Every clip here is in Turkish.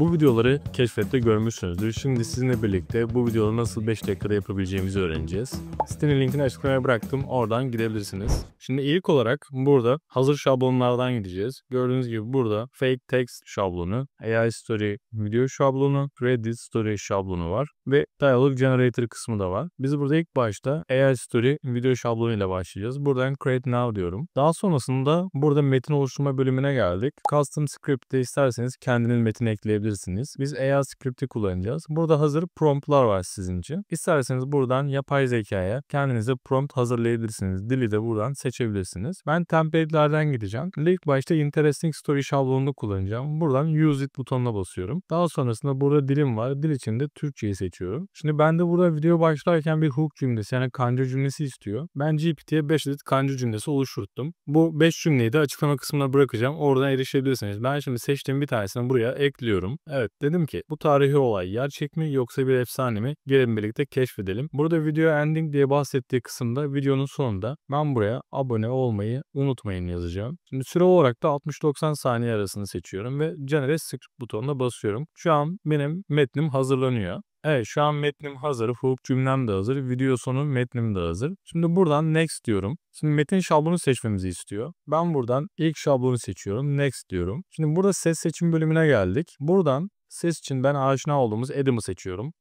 Bu videoları keşfette görmüşsünüzdür. Şimdi sizinle birlikte bu videoları nasıl 5 dakikada yapabileceğimizi öğreneceğiz. Sitenin linkini açıklamaya bıraktım. Oradan gidebilirsiniz. Şimdi ilk olarak burada hazır şablonlardan gideceğiz. Gördüğünüz gibi burada fake text şablonu, AI story video şablonu, Reddit story şablonu var ve dialog generator kısmı da var. Biz burada ilk başta AI story video şablonu ile başlayacağız. Buradan create now diyorum. Daha sonrasında burada metin oluşturma bölümüne geldik. Custom script'te isterseniz kendiniz metin ekleyebilirsiniz kullanabilirsiniz. Biz AI script'i kullanacağız. Burada hazır promptlar var sizin için. İsterseniz buradan yapay zekaya kendinize prompt hazırlayabilirsiniz. Dili de buradan seçebilirsiniz. Ben template'lerden gideceğim. İlk başta interesting story şablonunu kullanacağım. Buradan use it butonuna basıyorum. Daha sonrasında burada dilim var. Dil içinde Türkçeyi seçiyorum. Şimdi ben de burada video başlarken bir hook cümlesi yani kanca cümlesi istiyor. Ben GPT'ye 5 adet kanca cümlesi oluşturdum. Bu 5 cümleyi de açıklama kısmına bırakacağım. Oradan erişebilirsiniz. Ben şimdi seçtiğim bir tanesini buraya ekliyorum. Evet dedim ki bu tarihi olay gerçek mi yoksa bir efsane mi? Gelin birlikte keşfedelim. Burada video ending diye bahsettiği kısımda videonun sonunda ben buraya abone olmayı unutmayın yazacağım. Şimdi süre olarak da 60-90 saniye arasını seçiyorum ve Generate Script butonuna basıyorum. Şu an benim metnim hazırlanıyor. Evet şu an metnim hazır, hook cümlem de hazır, video sonu metnim de hazır. Şimdi buradan next diyorum. Şimdi metin şablonu seçmemizi istiyor. Ben buradan ilk şablonu seçiyorum, next diyorum. Şimdi burada ses seçim bölümüne geldik. Buradan ses için ben aşina olduğumuz Adam'ı seçiyorum.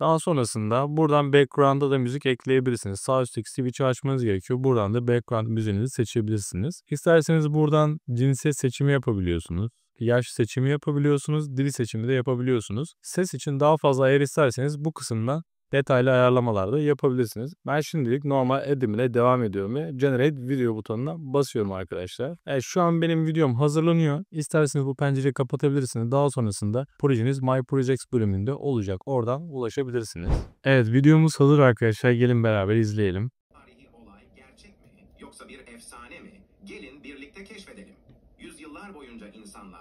Daha sonrasında buradan background'a da müzik ekleyebilirsiniz. Sağ üstteki switch'i açmanız gerekiyor. Buradan da background müziğinizi seçebilirsiniz. İsterseniz buradan cinsiyet seçimi yapabiliyorsunuz yaş seçimi yapabiliyorsunuz, dili seçimi de yapabiliyorsunuz. Ses için daha fazla ayar isterseniz bu kısımda detaylı ayarlamalar da yapabilirsiniz. Ben şimdilik normal edim ile devam ediyorum ve Generate Video butonuna basıyorum arkadaşlar. Evet, şu an benim videom hazırlanıyor. İsterseniz bu pencereyi kapatabilirsiniz. Daha sonrasında projeniz My Projects bölümünde olacak. Oradan ulaşabilirsiniz. Evet videomuz hazır arkadaşlar. Gelin beraber izleyelim. Tarihi olay gerçek mi yoksa bir efsane mi? Gelin birlikte keşfedelim. Yüzyıllar boyunca insanlar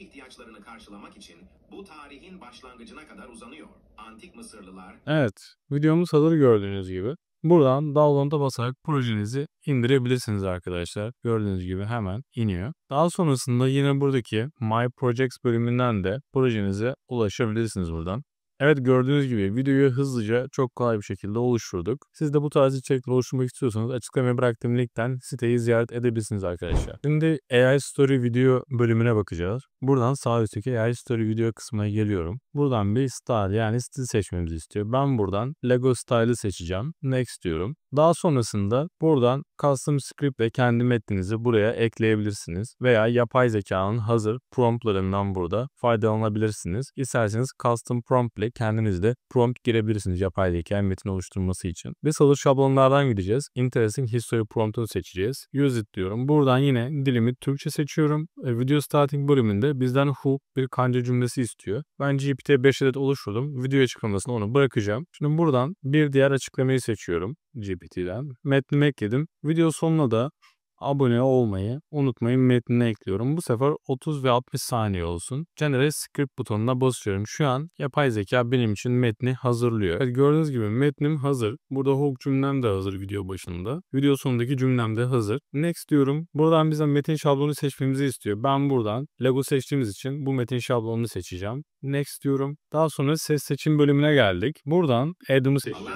ihtiyaçlarını karşılamak için bu tarihin başlangıcına kadar uzanıyor. Antik Mısırlılar... Evet, videomuz hazır gördüğünüz gibi. Buradan download'a basarak projenizi indirebilirsiniz arkadaşlar. Gördüğünüz gibi hemen iniyor. Daha sonrasında yine buradaki My Projects bölümünden de projenize ulaşabilirsiniz buradan. Evet gördüğünüz gibi videoyu hızlıca çok kolay bir şekilde oluşturduk. Siz de bu tarz içerikler oluşturmak istiyorsanız açıklamaya bıraktığım linkten siteyi ziyaret edebilirsiniz arkadaşlar. Şimdi AI Story video bölümüne bakacağız. Buradan sağ üstteki AI Story video kısmına geliyorum. Buradan bir style yani stil seçmemizi istiyor. Ben buradan Lego style'ı seçeceğim. Next diyorum. Daha sonrasında buradan custom script ve kendi metninizi buraya ekleyebilirsiniz veya yapay zekanın hazır promptlarından burada faydalanabilirsiniz. İsterseniz custom prompt ile kendiniz de prompt girebilirsiniz yapay zeka metin oluşturması için. Biz hazır şablonlardan gideceğiz. Interesting History prompt'unu seçeceğiz. Use it diyorum. Buradan yine dilimi Türkçe seçiyorum. E, video starting bölümünde bizden hook bir kanca cümlesi istiyor. Ben GPT 5 adet oluşturdum. Video açıklamasını onu bırakacağım. Şimdi buradan bir diğer açıklamayı seçiyorum. GPT'den. Metnimi ekledim. Video sonuna da abone olmayı unutmayın. Metnine ekliyorum. Bu sefer 30 ve 60 saniye olsun. Generate Script butonuna basıyorum. Şu an yapay zeka benim için metni hazırlıyor. Evet, gördüğünüz gibi metnim hazır. Burada hook cümlem de hazır video başında. Video sonundaki cümlem de hazır. Next diyorum. Buradan bizden metin şablonu seçmemizi istiyor. Ben buradan Lego seçtiğimiz için bu metin şablonunu seçeceğim. Next diyorum. Daha sonra ses seçim bölümüne geldik. Buradan Adam'ı seçiyorum.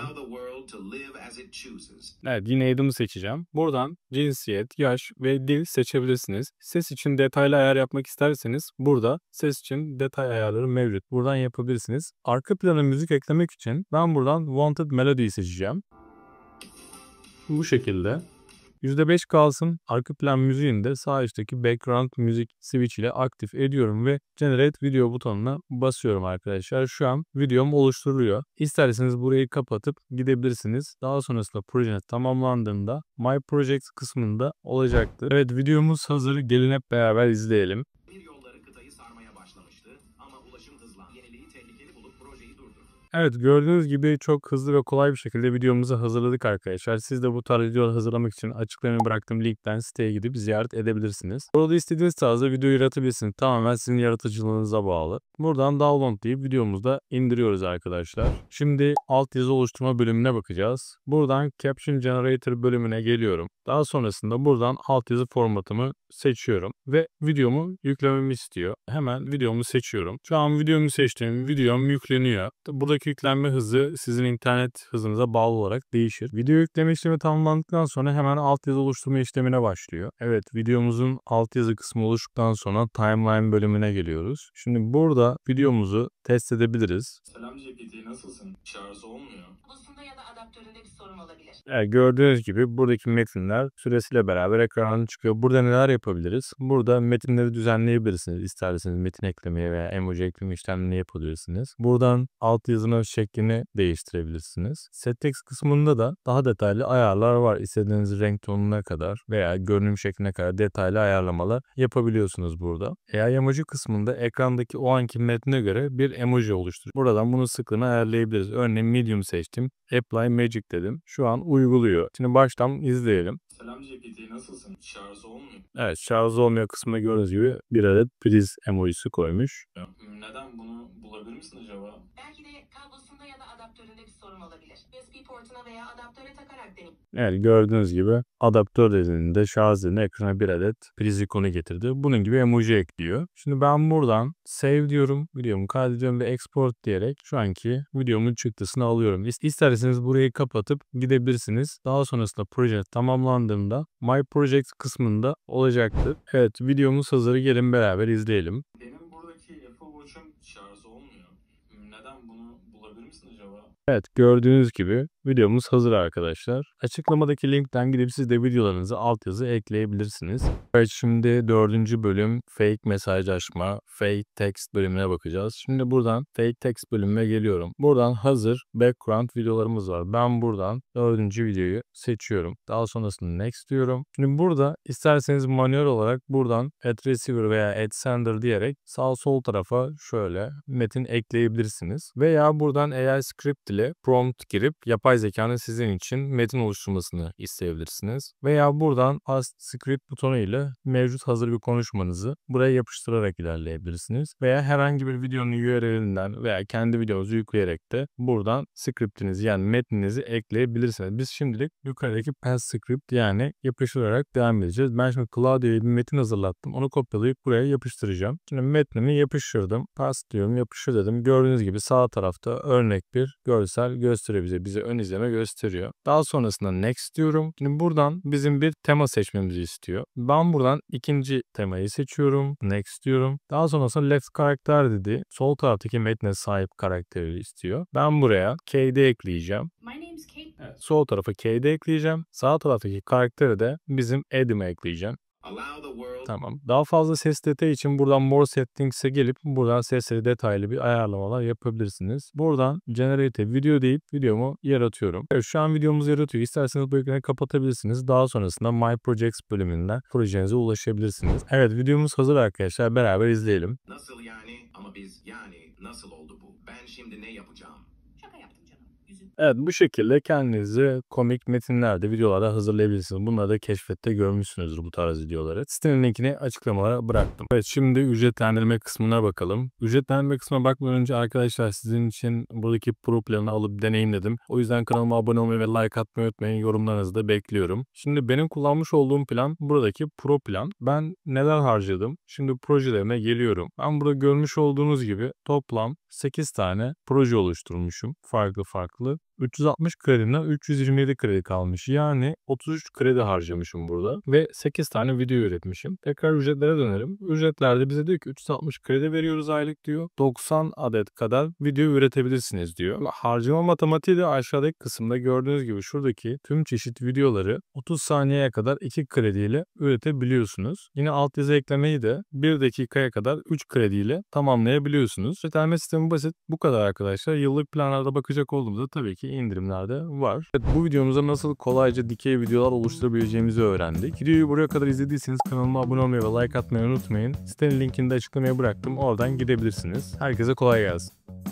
Evet yine adımı seçeceğim. Buradan cinsiyet, yaş ve dil seçebilirsiniz. Ses için detaylı ayar yapmak isterseniz burada ses için detay ayarları mevcut. Buradan yapabilirsiniz. Arka plana müzik eklemek için ben buradan Wanted Melody'yi seçeceğim. Bu şekilde %5 kalsın. Arka plan müziğini sağ üstteki background müzik switch ile aktif ediyorum ve generate video butonuna basıyorum arkadaşlar. Şu an videom oluşturuluyor. İsterseniz burayı kapatıp gidebilirsiniz. Daha sonrasında projeniz tamamlandığında My Projects kısmında olacaktır. Evet videomuz hazır. Gelin hep beraber izleyelim. Bir yolları kıtayı sarmaya başlamıştı ama ulaşım hızlan. Yeniliği tehlikeli bulup projeyi durdurdu. Evet gördüğünüz gibi çok hızlı ve kolay bir şekilde videomuzu hazırladık arkadaşlar. Siz de bu tarz videolar hazırlamak için açıklamayı bıraktığım linkten siteye gidip ziyaret edebilirsiniz. Burada istediğiniz tarzda video yaratabilirsiniz. Tamamen sizin yaratıcılığınıza bağlı. Buradan download deyip da indiriyoruz arkadaşlar. Şimdi alt yazı oluşturma bölümüne bakacağız. Buradan Caption Generator bölümüne geliyorum. Daha sonrasında buradan alt yazı formatımı seçiyorum ve videomu yüklememi istiyor. Hemen videomu seçiyorum. Şu an videomu seçtiğim videom yükleniyor. Buradaki yüklenme hızı sizin internet hızınıza bağlı olarak değişir. Video yükleme işlemi tamamlandıktan sonra hemen altyazı oluşturma işlemine başlıyor. Evet videomuzun altyazı kısmı oluştuktan sonra timeline bölümüne geliyoruz. Şimdi burada videomuzu test edebiliriz. Selam GPT nasılsın? Şarjı olmuyor. Odasında ya da adaptöründe bir sorun olabilir. Evet, gördüğünüz gibi buradaki metinler süresiyle beraber ekranın çıkıyor. Burada neler yapabiliriz? Burada metinleri düzenleyebilirsiniz. İsterseniz metin eklemeye veya emoji ekleme işlemlerini yapabilirsiniz. Buradan alt yazını kullanış şeklini değiştirebilirsiniz. Settings kısmında da daha detaylı ayarlar var. İstediğiniz renk tonuna kadar veya görünüm şekline kadar detaylı ayarlamalar yapabiliyorsunuz burada. Eğer emoji kısmında ekrandaki o anki metne göre bir emoji oluştur. Buradan bunu sıklığına ayarlayabiliriz. Örneğin medium seçtim. Apply Magic dedim. Şu an uyguluyor. Şimdi baştan izleyelim. Selam CPT nasılsın? Şarjı olmuyor. Evet şarjı olmuyor kısmında gördüğünüz gibi bir adet priz emojisi koymuş. Neden bunu bulabilir misin acaba? Belki de kablosunda ya da adaptöründe bir sorun olabilir. USB portuna veya adaptöre takarak deneyin. Evet gördüğünüz gibi adaptör dediğinde şarj dediğinde ekrana bir adet priz ikonu getirdi. Bunun gibi emoji ekliyor. Şimdi ben buradan save diyorum, videomu kaydediyorum ve export diyerek şu anki videomun çıktısını alıyorum. İsterseniz burayı kapatıp gidebilirsiniz. Daha sonrasında proje tamamlandı tıkladığımda My Projects kısmında olacaktı. Evet videomuz hazır gelin beraber izleyelim. Benim buradaki Apple Watch'um şarj olmuyor. Neden bunu bulabilir misin acaba? Evet gördüğünüz gibi Videomuz hazır arkadaşlar. Açıklamadaki linkten gidip siz de videolarınızı altyazı ekleyebilirsiniz. Evet şimdi dördüncü bölüm fake mesajlaşma, fake text bölümüne bakacağız. Şimdi buradan fake text bölümüne geliyorum. Buradan hazır background videolarımız var. Ben buradan dördüncü videoyu seçiyorum. Daha sonrasında next diyorum. Şimdi burada isterseniz manuel olarak buradan ad receiver veya ad sender diyerek sağ sol tarafa şöyle metin ekleyebilirsiniz. Veya buradan AI script ile prompt girip yapay yapay zekanın sizin için metin oluşturmasını isteyebilirsiniz. Veya buradan Ask Script butonu ile mevcut hazır bir konuşmanızı buraya yapıştırarak ilerleyebilirsiniz. Veya herhangi bir videonun URL'inden veya kendi videonuzu yükleyerek de buradan scriptinizi yani metninizi ekleyebilirsiniz. Biz şimdilik yukarıdaki pass script yani yapıştırarak devam edeceğiz. Ben şimdi Claudio'ya bir metin hazırlattım. Onu kopyalayıp buraya yapıştıracağım. Şimdi metnimi yapıştırdım. Pass diyorum yapıştır dedim. Gördüğünüz gibi sağ tarafta örnek bir görsel gösteriyor bize. Bize ön izleme gösteriyor. Daha sonrasında next diyorum. Şimdi buradan bizim bir tema seçmemizi istiyor. Ben buradan ikinci temayı seçiyorum. Next diyorum. Daha sonrasında left karakter dedi. Sol taraftaki metne sahip karakteri istiyor. Ben buraya KD ekleyeceğim. My name's Kate. Evet, sol tarafa KD ekleyeceğim. Sağ taraftaki karakteri de bizim Adam'a ekleyeceğim. Tamam. Daha fazla ses detayı için buradan More Settings'e gelip buradan sesleri detaylı bir ayarlamalar yapabilirsiniz. Buradan Generate Video deyip videomu yaratıyorum. Evet, şu an videomuzu yaratıyor. İsterseniz bu ekranı kapatabilirsiniz. Daha sonrasında My Projects bölümünden projenize ulaşabilirsiniz. Evet videomuz hazır arkadaşlar. Beraber izleyelim. Nasıl yani? Ama biz yani nasıl oldu bu? Ben şimdi ne yapacağım? Şaka yaptım. Evet bu şekilde kendinizi komik metinlerde, videolarda hazırlayabilirsiniz. Bunları da keşfette görmüşsünüzdür bu tarz videoları. Sitenin linkini açıklamalara bıraktım. Evet şimdi ücretlendirme kısmına bakalım. Ücretlendirme kısmına bakmadan önce arkadaşlar sizin için buradaki pro planı alıp deneyimledim. O yüzden kanalıma abone olmayı ve like atmayı unutmayın. Yorumlarınızı da bekliyorum. Şimdi benim kullanmış olduğum plan buradaki pro plan. Ben neler harcadım? Şimdi projelerime geliyorum. Ben burada görmüş olduğunuz gibi toplam 8 tane proje oluşturmuşum farklı farklı. 360 kredimden 327 kredi kalmış. Yani 33 kredi harcamışım burada ve 8 tane video üretmişim. Tekrar ücretlere dönerim. Ücretlerde bize diyor ki 360 kredi veriyoruz aylık diyor. 90 adet kadar video üretebilirsiniz diyor. Harcama matematiği de aşağıdaki kısımda gördüğünüz gibi şuradaki tüm çeşit videoları 30 saniyeye kadar 2 krediyle üretebiliyorsunuz. Yine alt yazı eklemeyi de 1 dakikaya kadar 3 krediyle tamamlayabiliyorsunuz. Üretelme sistemi basit. Bu kadar arkadaşlar. Yıllık planlarda bakacak olduğumuzda tabii ki ki indirimlerde var. Evet, bu videomuzda nasıl kolayca dikey videolar oluşturabileceğimizi öğrendik. Videoyu buraya kadar izlediyseniz kanalıma abone olmayı ve like atmayı unutmayın. Sitenin linkini de açıklamaya bıraktım. Oradan gidebilirsiniz. Herkese kolay gelsin.